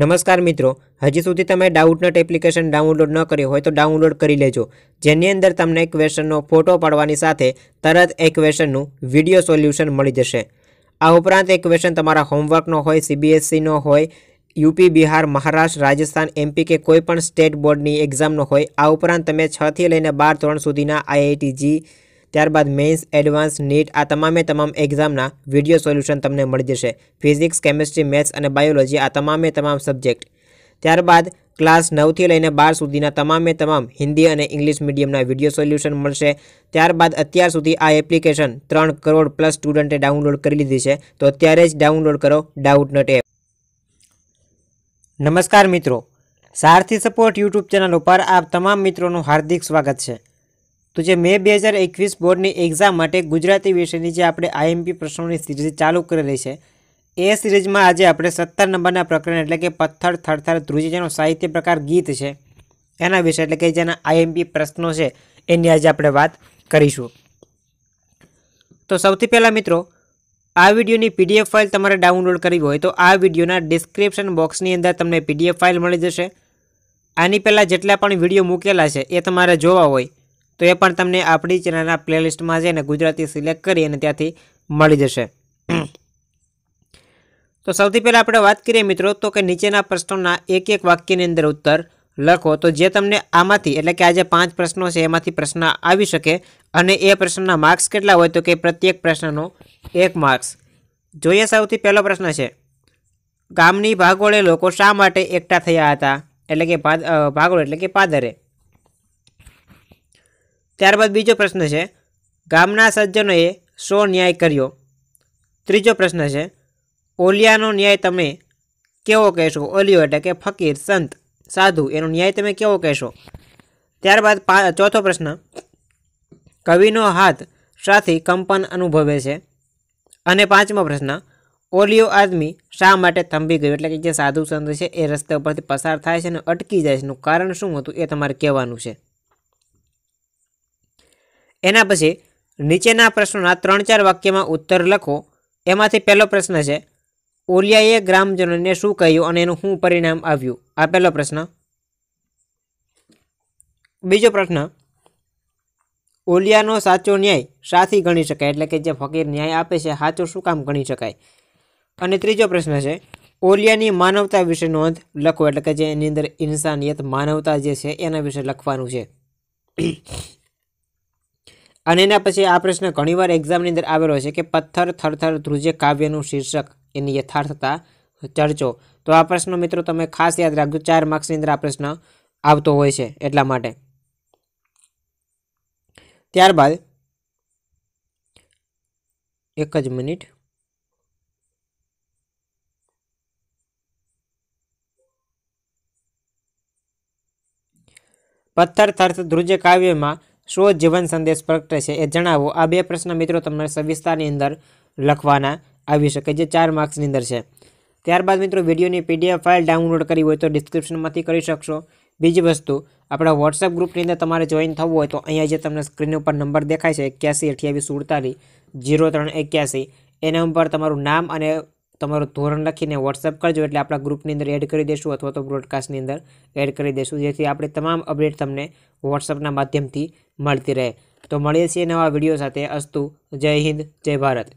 નમસ્કાર મિત્રો હજી સુધી તમે ડાઉટનટ એપ્લિકેશન ડાઉનલોડ ન કરી હોય તો ડાઉનલોડ કરી લેજો જેની અંદર તમને ક્વેશ્ચનનો ફોટો પાડવાની સાથે તરત એ ક્વેશ્ચનનું વિડીયો સોલ્યુશન મળી જશે આ ઉપરાંત એ ક્વેશ્ચન તમારા હોમવર્કનો હોય સીબીએસસીનો e હોય યુપી બિહાર મહારાષ્ટ્ર રાજસ્થાન એમપી કે કોઈપણ સ્ટેટ બોર્ડની એક્ઝામનો હોય આ ઉપરાંત તમે છથી લઈને બાર ધોરણ સુધીના આઈઆઈટી જી ત્યારબાદ મેઇન્સ એડવાન્સ નીટ આ તમામે તમામ એક્ઝામના વિડીયો સોલ્યુશન તમને મળી જશે ફિઝિક્સ કેમેસ્ટ્રી મેથ્સ અને બાયોલોજી આ તમામે તમામ સબ્જેક્ટ ત્યારબાદ ક્લાસ નવથી લઈને બાર સુધીના તમામે તમામ હિન્દી અને ઇંગ્લિશ મીડિયમના વિડીયો સોલ્યુશન મળશે ત્યારબાદ અત્યાર સુધી આ એપ્લિકેશન ત્રણ કરોડ પ્લસ સ્ટુડન્ટે ડાઉનલોડ કરી લીધી છે તો અત્યારે જ ડાઉનલોડ કરો ડાઉટનટ એપ નમસ્કાર મિત્રો સારથી સપોર્ટ યુટ્યુબ ચેનલ ઉપર આપ તમામ મિત્રોનું હાર્દિક સ્વાગત છે તો જે મે બે હજાર એકવીસ બોર્ડની એક્ઝામ માટે ગુજરાતી વિષયની જે આપણે આઈએમપી પ્રશ્નોની સિરીઝ ચાલુ કરેલી છે એ સિરીઝમાં આજે આપણે સત્તર નંબરના પ્રકરણ એટલે કે પથ્થર થરથર ધ્રુજી જેનો સાહિત્ય પ્રકાર ગીત છે એના વિશે એટલે કે જેના આઈએમપી પ્રશ્નો છે એની આજે આપણે વાત કરીશું તો સૌથી પહેલાં મિત્રો આ વિડીયોની પીડીએફ ફાઇલ તમારે ડાઉનલોડ કરવી હોય તો આ વિડીયોના ડિસ્ક્રિપ્શન બોક્સની અંદર તમને પીડીએફ ફાઇલ મળી જશે આની પહેલાં જેટલા પણ વિડીયો મૂકેલા છે એ તમારે જોવા હોય તો એ પણ તમને આપણી ચેનલના પ્લેલિસ્ટમાં જઈને ગુજરાતી સિલેક્ટ કરી અને ત્યાંથી મળી જશે તો સૌથી પહેલાં આપણે વાત કરીએ મિત્રો તો કે નીચેના પ્રશ્નોના એક એક વાક્યની અંદર ઉત્તર લખો તો જે તમને આમાંથી એટલે કે આજે પાંચ પ્રશ્નો છે એમાંથી પ્રશ્ન આવી શકે અને એ પ્રશ્નના માર્ક્સ કેટલા હોય તો કે પ્રત્યેક પ્રશ્નનો એક માર્ક્સ જોઈએ સૌથી પહેલો પ્રશ્ન છે ગામની ભાગોળે લોકો શા માટે એકઠા થયા હતા એટલે કે ભાગોળ એટલે કે પાદરે ત્યારબાદ બીજો પ્રશ્ન છે ગામના સજ્જનોએ શો ન્યાય કર્યો ત્રીજો પ્રશ્ન છે ઓલિયાનો ન્યાય તમે કેવો કહેશો ઓલિયો એટલે કે ફકીર સંત સાધુ એનો ન્યાય તમે કેવો કહેશો ત્યારબાદ ચોથો પ્રશ્ન કવિનો હાથ સાથે કંપન અનુભવે છે અને પાંચમો પ્રશ્ન ઓલિયો આદમી શા માટે થંભી ગયો એટલે કે જે સાધુ સંત છે એ રસ્તા ઉપરથી પસાર થાય છે અને અટકી જાય છે એનું કારણ શું હતું એ તમારે કહેવાનું છે એના પછી નીચેના પ્રશ્નોના ત્રણ ચાર વાક્યમાં ઉત્તર લખો એમાંથી પહેલો પ્રશ્ન છે ઓલિયાએ ગ્રામજનોને શું કહ્યું અને એનું શું પરિણામ આવ્યું આ પહેલો પ્રશ્ન બીજો પ્રશ્ન ઓલિયાનો સાચો ન્યાય સાથી ગણી શકાય એટલે કે જે ફકીર ન્યાય આપે છે સાચો શું કામ ગણી શકાય અને ત્રીજો પ્રશ્ન છે ઓલિયાની માનવતા વિશે નોંધ લખો એટલે કે જે એની અંદર ઇન્સાનિયત માનવતા જે છે એના વિશે લખવાનું છે અને એના પછી આ પ્રશ્ન ઘણીવાર એક્ઝામની અંદર આવેલો છે કે પથ્થર થરથર ધ્રુજે કાવ્યનું શીર્ષક એની યથાર્થતા ચર્ચો તો આ પ્રશ્ન મિત્રો તમે ખાસ યાદ રાખજો ચાર માર્ક્સની અંદર આ પ્રશ્ન આવતો હોય છે એટલા માટે ત્યારબાદ એક જ મિનિટ પથ્થર થર્થ ધ્રુજે કાવ્યમાં શો જીવન સંદેશ પ્રગટ છે એ જણાવો આ બે પ્રશ્ન મિત્રો તમને સવિસ્તારની અંદર લખવાના આવી શકે જે ચાર માર્ક્સની અંદર છે ત્યારબાદ મિત્રો વિડીયોની પીડીએફ ફાઇલ ડાઉનલોડ કરી હોય તો ડિસ્ક્રિપ્શનમાંથી કરી શકશો બીજી વસ્તુ આપણા વોટ્સએપ ગ્રુપની અંદર તમારે જોઈન થવું હોય તો અહીંયા જે તમને સ્ક્રીન ઉપર નંબર દેખાય છે એક્યાસી અઠ્યાવીસ સુડતાલીસ જીરો ત્રણ એક્યાસી એના ઉપર તમારું નામ અને તમારું ધોરણ લખીને વોટ્સએપ કરજો એટલે આપણા ગ્રુપની અંદર એડ કરી દઈશું અથવા તો બ્રોડકાસ્ટની અંદર એડ કરી દઈશું જેથી આપણે તમામ અપડેટ તમને વોટ્સએપના માધ્યમથી મળતી રહે તો મળીએ છીએ નવા વિડીયો સાથે અસ્તુ જય હિન્દ જય ભારત